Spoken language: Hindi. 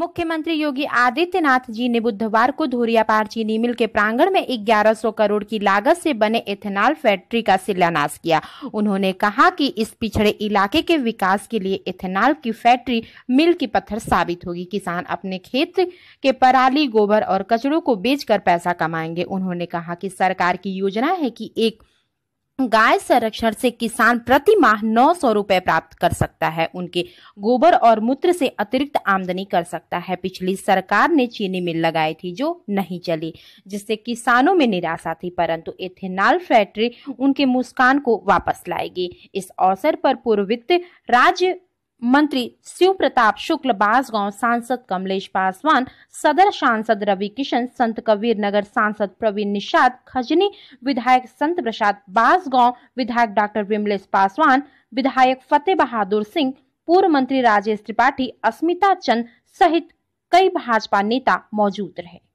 मुख्यमंत्री योगी आदित्यनाथ जी ने बुधवार को धोरियापार चीनी मिल के प्रांगण में 1100 करोड़ की लागत से बने इथेनॉल फैक्ट्री का शिलान्यास किया उन्होंने कहा कि इस पिछड़े इलाके के विकास के लिए इथेनॉल की फैक्ट्री मिल की पत्थर साबित होगी किसान अपने खेत के पराली गोबर और कचड़ों को बेचकर पैसा कमाएंगे उन्होंने कहा कि सरकार की योजना है कि एक गाय संरक्षण से किसान प्रति माह नौ सौ रूपए प्राप्त कर सकता है उनके गोबर और मूत्र से अतिरिक्त आमदनी कर सकता है पिछली सरकार ने चीनी मिल लगाई थी जो नहीं चली जिससे किसानों में निराशा थी परंतु एथेनॉल फैक्ट्री उनके मुस्कान को वापस लाएगी इस अवसर पर पूर्व वित्त राज्य मंत्री शिव प्रताप शुक्ल बासगांव सांसद कमलेश पासवान सदर सांसद रवि किशन संत कबीर नगर सांसद प्रवीण निषाद खजनी विधायक संत प्रसाद बासगांव विधायक डॉक्टर विमलेश पासवान विधायक फतेह बहादुर सिंह पूर्व मंत्री राजेश त्रिपाठी अस्मिता चंद सहित कई भाजपा नेता मौजूद रहे